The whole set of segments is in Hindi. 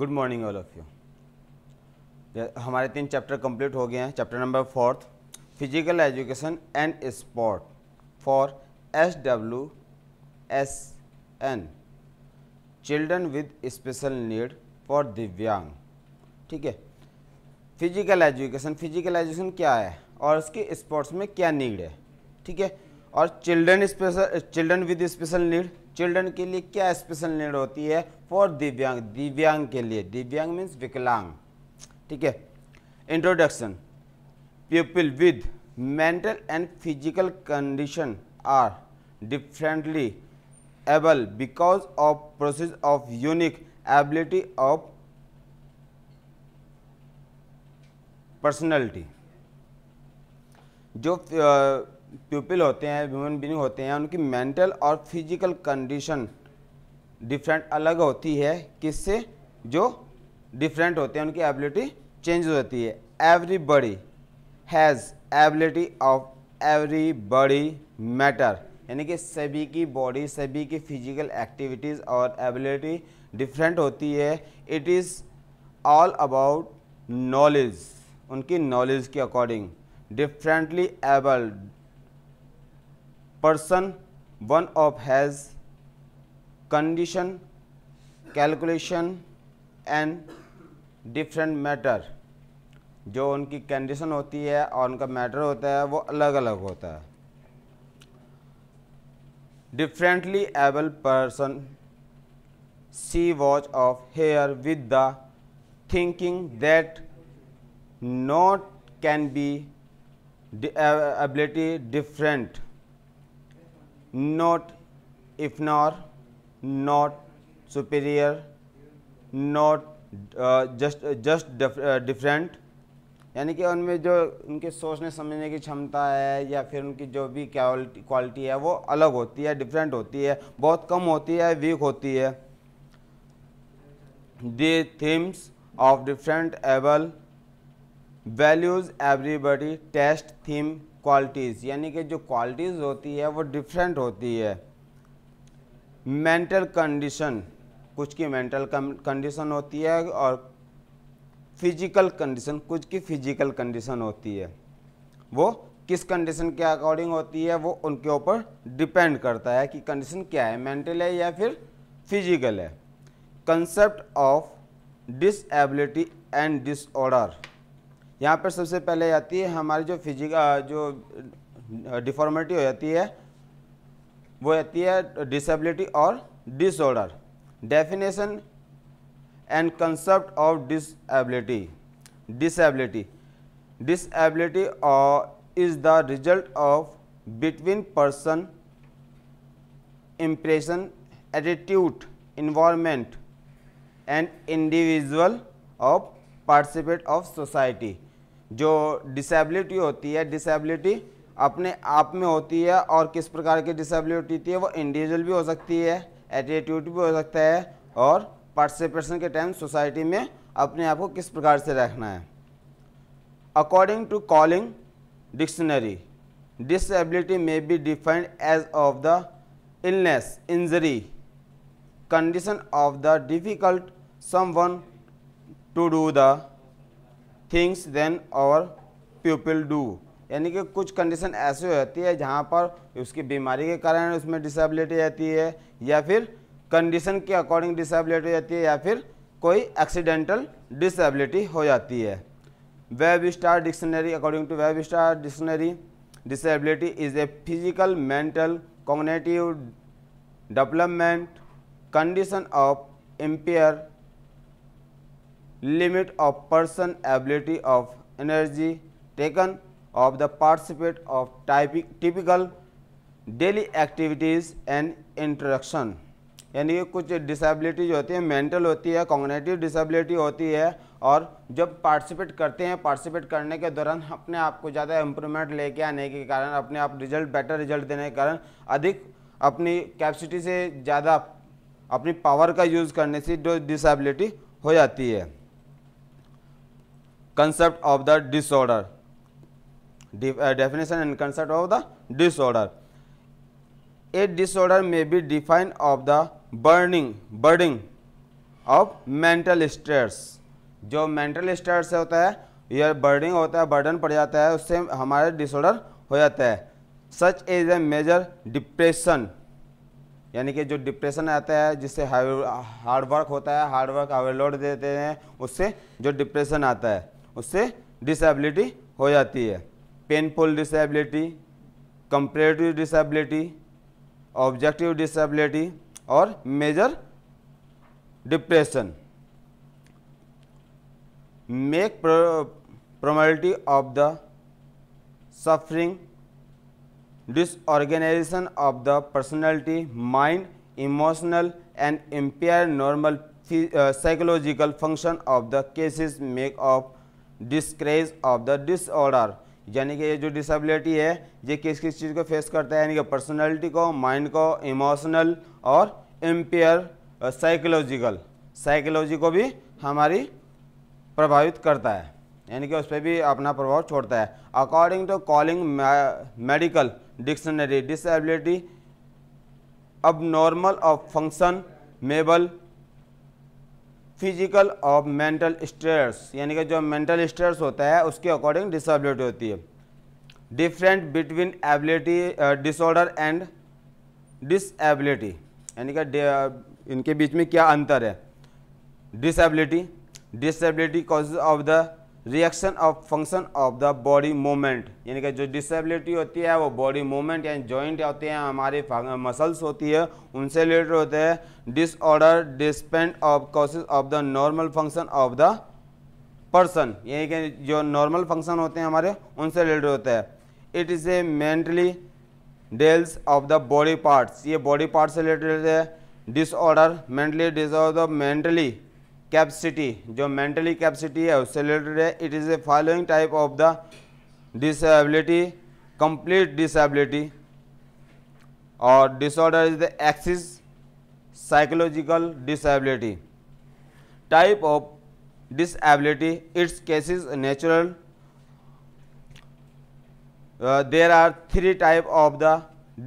Good morning all of you हमारे तीन चैप्टर कंप्लीट हो गए हैं chapter number fourth physical education and sport for S W S N children with special need for दिव्यांग ठीक है फिजिकल एजुकेशन फिजिकल एजुकेशन क्या है और उसके स्पोर्ट्स में क्या नीड है ठीक है और children special children with special need children के लिए क्या स्पेशल नीड होती है फॉर दिव्यांग दिव्यांग के लिए दिव्यांग मीन्स विकलांग ठीक है introduction people with mental and physical condition are differently able because of process of unique ability of personality जो uh, पीपल होते हैं ह्यूमन बींग होते हैं उनकी मेंटल और फिजिकल कंडीशन डिफरेंट अलग होती है किससे जो डिफरेंट होते हैं उनकी एबिलिटी चेंज हो जाती है body has ability of every body matter यानी कि सभी की बॉडी सभी की फिजिकल एक्टिविटीज़ और एबिलिटी डिफरेंट होती है it is all about knowledge उनकी नॉलेज के according differently abled person one of has condition calculation and different matter जो उनकी कंडीशन होती है और उनका मैटर होता है वो अलग अलग होता है differently able person see watch of hair with the thinking that not can be ability different not if nor not superior not uh, just uh, just dif, uh, different यानी कि उनमें जो उनके सोचने समझने की क्षमता है या फिर उनकी जो भी क्वालिटी है वो अलग होती है डिफरेंट होती है बहुत कम होती है वीक होती है they themes of different able values everybody test theme qualities यानी कि जो क्वालिटीज़ होती है वो डिफरेंट होती है मेंटल कंडीशन कुछ की मेंटल कंडीशन होती है और फिजिकल कंडीशन कुछ की फिजिकल कंडीशन होती है वो किस कंडीशन के अकॉर्डिंग होती है वो उनके ऊपर डिपेंड करता है कि कंडीशन क्या है मेंटल है या फिर फिजिकल है concept of disability and disorder यहाँ पर सबसे पहले आती है हमारी जो फिजिक जो डिफॉर्मेटी हो जाती है वो आती है डिसेबिलिटी और disorder definition and concept of disability disability disability is the result of between person impression attitude environment and individual of participate of society जो डिसेबिलिटी होती है डिसेबिलिटी अपने आप में होती है और किस प्रकार की डिसेबिलिटी होती है वो इंडिविजुअल भी हो सकती है एटीट्यूड भी हो सकता है और पार्टिसिपेशन के टाइम सोसाइटी में अपने आप को किस प्रकार से रखना है according to Collins dictionary disability may be defined as of the illness injury condition of the difficult someone to do the things than और पीपल डू यानी कि कुछ कंडीशन ऐसी होती है जहाँ पर उसकी बीमारी के कारण उसमें डिसेबिलिटी रहती है या फिर कंडीशन के अकॉर्डिंग डिसेबिलिटी रहती है या फिर कोई एक्सीडेंटल डिसेबिलिटी हो जाती है Webster dictionary according to Webster dictionary disability is a physical mental cognitive development condition of impair limit of person ability of energy taken of the of of typical daily activities and interaction यानी कि कुछ डिसेबिलिटी जो होती है मेंटल होती है कॉग्नेटिव डिसेबिलिटी होती है और जब पार्टिसिपेट करते हैं पार्टिसिपेट करने के दौरान अपने आप को ज़्यादा इम्प्रूवमेंट लेके आने के कारण अपने आप रिजल्ट बेटर रिजल्ट देने के कारण अधिक अपनी कैपेसिटी से ज़्यादा अपनी पावर का यूज़ करने से जो डिसेबिलिटी हो जाती है concept of the disorder definition and concept of the disorder a disorder may be define of the burning burden of mental stress जो मेंटल स्ट्रेस होता है यह बर्डिंग होता है बर्डन पड़ जाता है उससे हमारे डिसऑर्डर हो जाता है such is a major depression यानी कि जो डिप्रेशन आता है जिससे हार्ड वर्क होता है हार्ड वर्क ओवरलोड देते हैं उससे जो डिप्रेशन आता है उससे डिसेबिलिटी हो जाती है painful disability comparative disability objective disability और major depression make formality of the suffering disorganization of the personality mind emotional and impair normal psychological function of the cases make of discourage of the disorder यानी कि ये जो डिसेबिलिटी है ये किस किस चीज़ को फेस करता है यानी कि पर्सनैलिटी को माइंड को इमोशनल और एम्पेयर साइकोलॉजिकल साइकोलॉजी को भी हमारी प्रभावित करता है यानी कि उस पर भी अपना प्रभाव छोड़ता है according to Collins medical dictionary disability abnormal of function maybe physical और मेंटल स्ट्रेस यानी कि जो मेंटल स्ट्रेस होता है उसके अकॉर्डिंग डिसबिलिटी होती है different between ability disorder and disability यानी कि uh, इनके बीच में क्या अंतर है disability disability cause of the reaction of function of the body movement यानी कि जो डिसेबिलिटी होती है वो बॉडी मूवमेंट यानी जॉइंट होते हैं हमारे मसल्स होती है उनसे रिलेटेड होते हैं disorder depend of causes of the normal function of the person यानी कि जो नॉर्मल फंक्शन होते हैं हमारे उनसे रिलेटेड होता है it is a mentally deals of the body parts ये बॉडी पार्ट से रिलेटेड है disorder mentally disorder mentally capacity जो मेंटली कैपेसिटी है उससे रिलेटेड है it is a following type of the disability complete disability और disorder is the axis psychological disability type of disability it's cases natural there are three type of the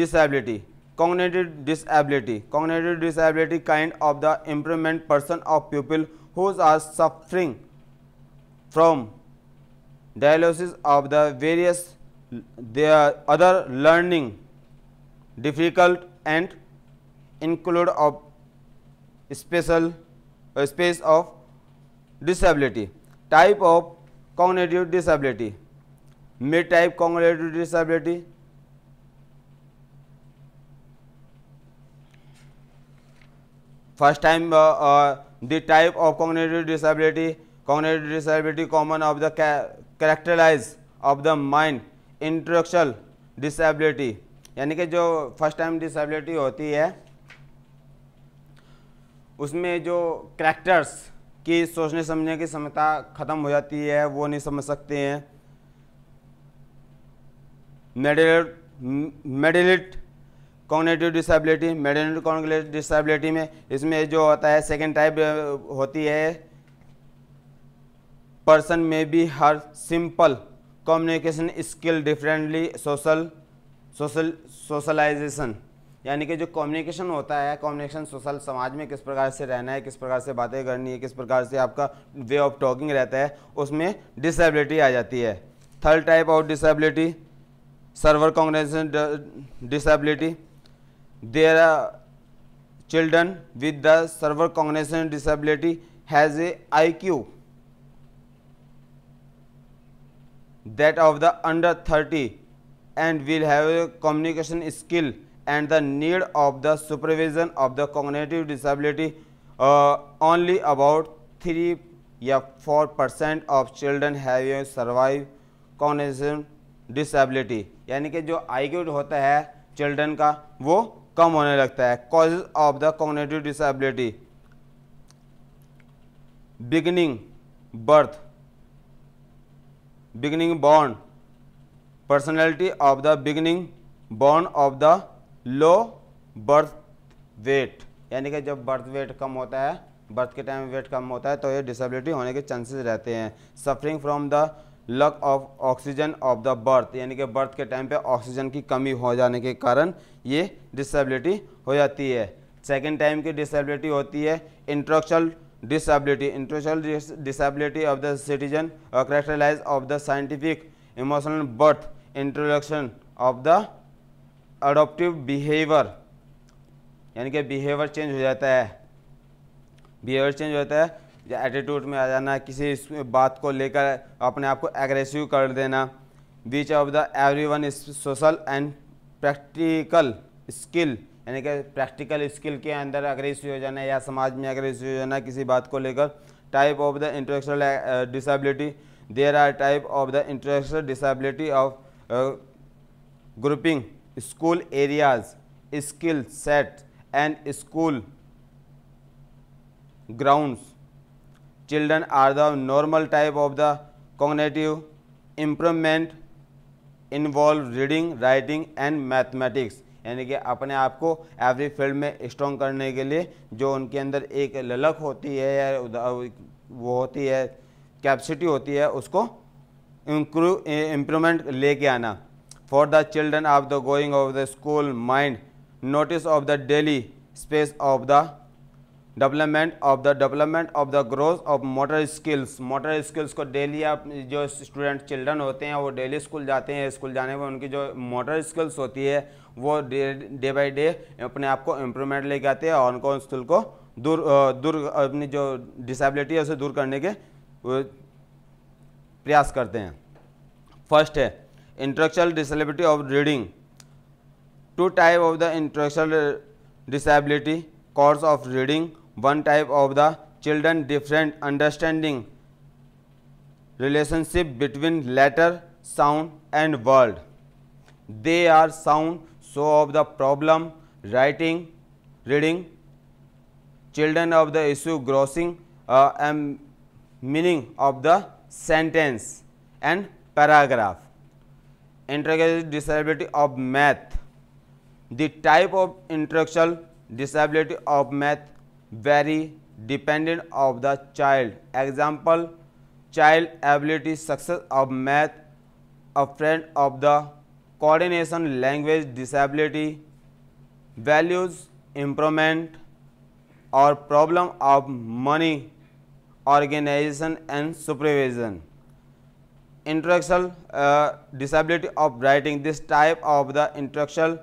disability cognitive disability cognitive disability kind of the impairment person of pupil who are suffering from dialysis of the various their other learning difficult and include of special uh, space of disability type of cognitive disability mid type cognitive disability first time the type of cognitive disability cognitive disability common of the characterize of the mind intellectual disability यानी कि जो फर्स्ट टाइम डिसेबिलिटी होती है उसमें जो करैक्टर्स की सोचने समझने की क्षमता ख़त्म हो जाती है वो नहीं समझ सकते हैं moderate cognitive disability moderate cognitive disability में इसमें जो होता है सेकेंड टाइप होती है पर्सन में बी हर simple communication skill differently social social socialization यानी कि जो कम्युनिकेशन होता है कम्युनिकेशन सोशल समाज में किस प्रकार से रहना है किस प्रकार से बातें करनी है किस प्रकार से आपका वे ऑफ टॉकिंग रहता है उसमें डिसेबिलिटी आ जाती है third type of disability severe cognition disability there are children with the severe cognition disability has a iq that of the under 30 and will have a communication skill and the need of the supervision of the cognitive disability uh, only about 3 या 4 percent of children have severe cognition disability यानी कि जो आई होता है चिल्ड्रन का वो कम होने लगता है causes of the cognitive disability beginning birth beginning born personality of the beginning born of the low birth weight यानी कि जब बर्थ वेट कम होता है बर्थ के टाइम वेट कम होता है तो ये डिसेबिलिटी होने के चांसेस रहते हैं suffering from the lack of oxygen of the birth यानी कि बर्थ के टाइम पे ऑक्सीजन की कमी हो जाने के कारण ये डिसेबिलिटी हो जाती है सेकेंड टाइम की डिसेबिलिटी होती है intellectual disability intellectual disability of the citizen characterize of the scientific emotional birth introduction of the adoptive behaviour यानी कि बिहेवियर चेंज हो जाता है बिहेवियर चेंज हो जाता है या एटीट्यूड में आ जाना किसी बात को लेकर अपने आप को एग्रेसिव कर देना बीच of the every one social and practical skill यानी कि प्रैक्टिकल स्किल के अंदर अग्रेसिव हो जाना या समाज में अग्रेसिव हो जाना किसी बात को लेकर type of the interactional disability there are type of the interactional disability of grouping school areas skill set and school grounds children are the normal type of the cognitive improvement involve reading writing and mathematics यानी कि अपने आप को एवरी फील्ड में स्ट्रॉन्ग करने के लिए जो उनके अंदर एक ललक होती है या वो होती है कैपेसिटी होती है उसको इम्प्रूवमेंट लेके आना for the children of the going of the school mind notice of the daily space of the development of the development of the growth of motor skills motor skills को डेली आप जो स्टूडेंट चिल्ड्रन होते हैं वो डेली स्कूल जाते हैं स्कूल जाने में उनकी जो मोटर स्किल्स होती है वो डे बाई डे अपने आप को इम्प्रूवमेंट लेके आते हैं और उनको स्किल को दूर दूर अपनी जो डिसेबिलिटी है उसे दूर करने के प्रयास करते हैं फर्स्ट है intellectual disability of reading two type of the intellectual disability course of reading one type of the children different understanding relationship between letter sound and word they are sound so of the problem writing reading children of the issue grossing uh, meaning of the sentence and paragraph intellectual disability of math the type of intellectual disability of math vary dependent of the child. Example, child ability success of math, a friend of the coordination language disability, values improvement or problem of money, organization and supervision. Intellectual uh, disability of writing, this type of the intellectual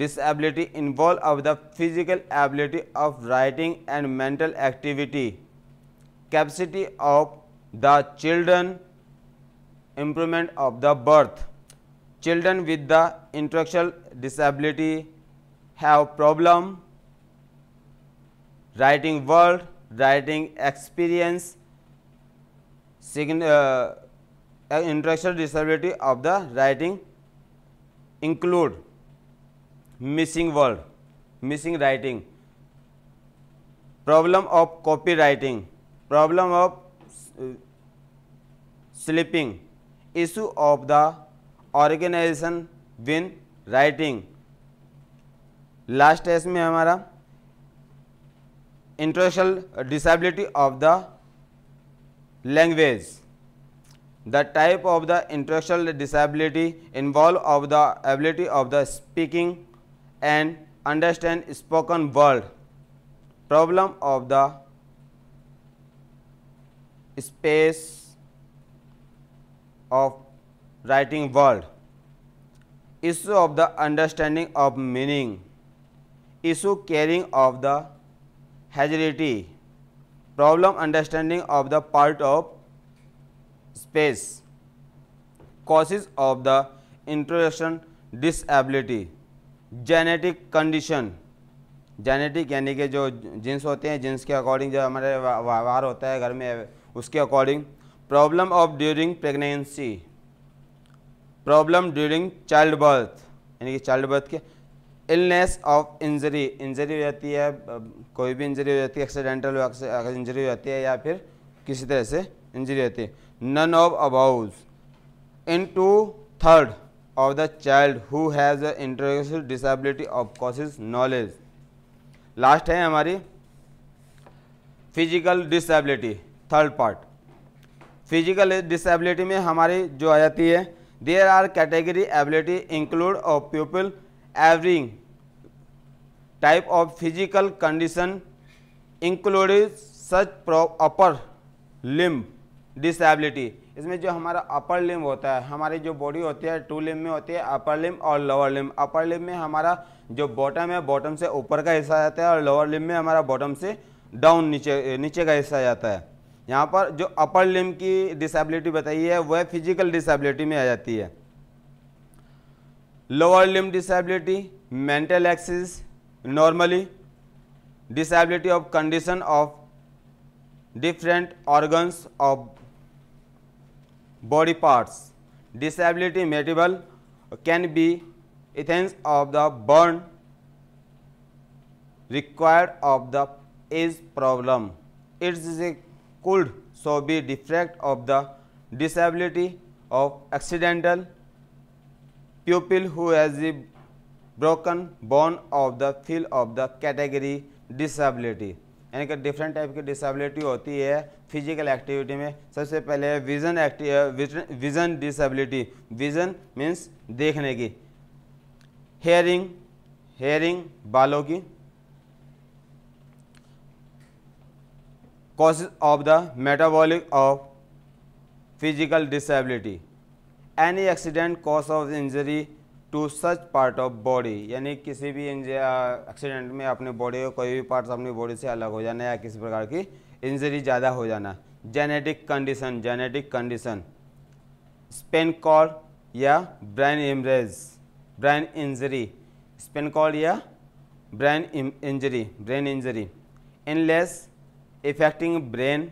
Disability involve of the physical ability of writing and mental activity, capacity of the children, improvement of the birth. Children with the intellectual disability have problem writing world, writing experience, sign, uh, uh intellectual disability of the writing include missing word missing writing problem of copy writing problem of slipping issue of the organization when writing last एस में हमारा interactional disability of the language the type of the intellectual disability involve of the ability of the speaking and understand spoken word problem of the space of writing word issue of the understanding of meaning issue carrying of the hazardity problem understanding of the part of space causes of the introduction disability genetic condition genetic यानी कि जो जींस होते हैं जीन्स के अकॉर्डिंग जो हमारे व्यवहार होता है घर में उसके according problem of during pregnancy problem during child birth यानी कि चाइल्ड बर्थ के इलनेस ऑफ इंजरी इंजरी हो जाती है कोई भी इंजरी हो जाती है एक्सीडेंटल इंजरी हो जाती है या फिर किसी तरह से इंजरी होती है none of abuse into third of the child who has an intellectual disability of causes knowledge last है हमारी physical disability third part physical disability में हमारी जो आ जाती है there are category ability include of people everything type of physical condition including such upper limb disability इसमें जो हमारा अपर लिम्ब होता है हमारी जो बॉडी होती है टू लिम्ब में होती है अपर लिम्ब और लोअर लिम्ब अपर लिम्ब में हमारा जो बॉटम है बॉटम से ऊपर का हिस्सा जाता है और लोअर लिम्ब में हमारा बॉटम से डाउन नीचे नीचे का हिस्सा जाता है यहाँ पर जो अपर लिम्ब की डिसेबिलिटी बताई है वह फिजिकल डिसेबिलिटी में आ जाती है lower limb disability mental axis normally disability of condition of different organs of body parts. Disability material can be essence of the burn required of the age problem. It is could so be defect of the disability of accidental pupil who has a broken bone of the field of the category disability. यानी कि डिफरेंट टाइप की डिसेबिलिटी होती है फिजिकल एक्टिविटी में सबसे पहले है vision active vision disability vision means देखने की हेयरिंग हेयरिंग बालों की cause of the metabolic of physical disability any accident cause of injury to such part of body यानी किसी भी एक्सीडेंट में अपने बॉडी का कोई भी पार्ट अपनी बॉडी से अलग हो जाना या किसी प्रकार की इंजरी ज़्यादा हो जाना genetic condition genetic condition spinal cord या brain haemorrhage brain injury spinal cord या ब्रेन इंजरी ब्रेन इंजरी इनलेस affecting brain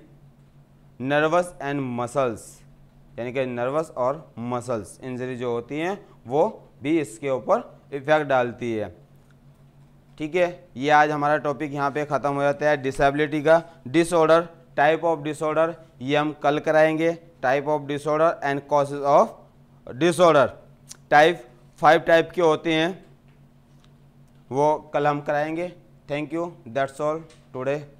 nervous and muscles यानी कि नर्वस और मसल्स इंजरी जो होती हैं वो भी इसके ऊपर इफेक्ट डालती है ठीक है ये आज हमारा टॉपिक यहाँ पे ख़त्म हो जाता है डिसेबिलिटी का डिसऑर्डर टाइप ऑफ डिसऑर्डर ये हम कल कराएंगे type of disorder and causes of disorder type five type के होते हैं वो कल हम कराएंगे thank you that's all today